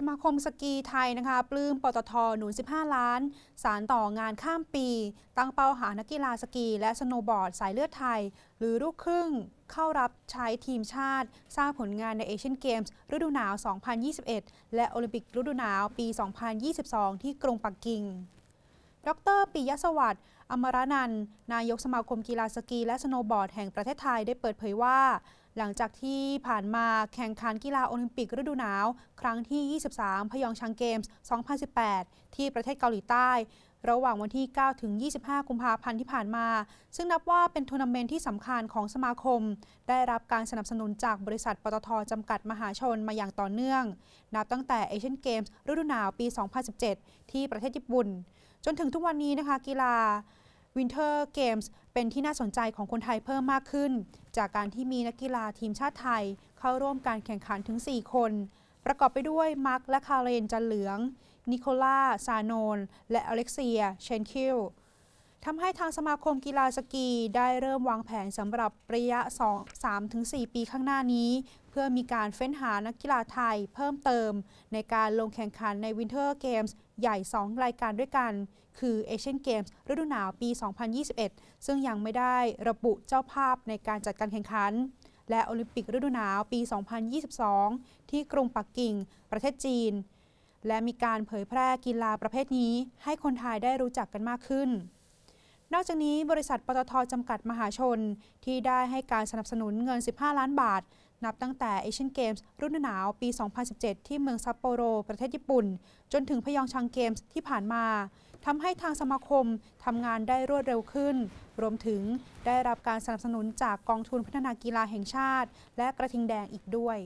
สมาคมสกีไทยนะคะปลื้ม ปตท หนุน 15 ล้าน สารต่องานข้ามปี ตั้งเป้าหา นักกีฬาสกี และสโนบอร์ดสายเลือดไทย หรือลูกครึ่งเข้ารับใช้ทีมชาติ สร้างผลงานในเอเชียนเกมส์ฤดูหนาว 2021 และโอลิมปิกฤดูหนาวปี 2022 ที่กรุงปักกิ่ง ดรปิยสวัสดิ์อมรนันนายกสมาคมกีฬาสกี และสโนบอร์ดแห่งประเทศไทยได้เปิดเผยว่า หลังจากที่ผ่านมาแข่งขันกีฬาโอลิมปิก ฤดูหนาว ครั้งที่ 23 พยองชังเกมส์ 2018 ที่ประเทศเกาหลีใต้ ระหว่างวันที่ 9 ถึง 25 กุมภาพันธ์ที่ผ่านมา ซึ่งนับว่าเป็นทัวร์นาเมนต์ที่สำคัญของสมาคม ได้รับการสนับสนุนจากบริษัทปตทจำกัดมหาชนมาอย่างต่อเนื่องนับตั้งแต่เอเชียนเกมส์ฤดูหนาว ปี 2017 ที่ประเทศญี่ปุ่นจนถึงทุกวันนี้นะคะ กีฬาวินเทอร์เกมส์เป็นที่น่าสนใจของคนไทยเพิ่มมากขึ้น จากการที่มีนักกีฬาทีมชาติไทย เข้าร่วมการแข่งขันถึง 4 คน ประกอบไปด้วยมาร์คและคาเรนจันเหลือง นิโคล่าซานน และอเล็กเซียเชนคิลทำให้ทางสมาคมกีฬาสกีได้เริ่มวางแผนสำหรับระยะ 2-3-4 ปีข้างหน้านี้ เพื่อมีการเฟ้นหานักกีฬาไทยเพิ่มเติมในการลงแข่งขันในวินเทอร์เกมส์ใหญ่ 2 รายการด้วยกัน คือเอเชียนเกมส์ฤดูหนาวปี 2021 ซึ่งยังไม่ได้ระบุเจ้าภาพในการจัดการแข่งขัน และโอลิมปิกฤดูหนาวปี 2022 ที่กรุงปักกิ่งประเทศจีน และมีการเผยแพร่กีฬาประเภทนี้ ให้คนไทยได้รู้จักกันมากขึ้นนอกจากนี้บริษัทปตทจำกัดมหาชน ที่ได้ให้การสนับสนุนเงิน 15 ล้านบาท นับตั้งแต่เอเชียนเกมส์รุ่นหนาวปี 2017 ที่เมืองซัปโปโรประเทศญี่ปุ่น จนถึงพยองชังเกมส์ที่ผ่านมาทำให้ทางสมาคมทำงานได้รวดเร็วขึ้น รวมถึงได้รับการสนับสนุนจากกองทุนพัฒนากีฬาแห่งชาติ และกระทิงแดงอีกด้วย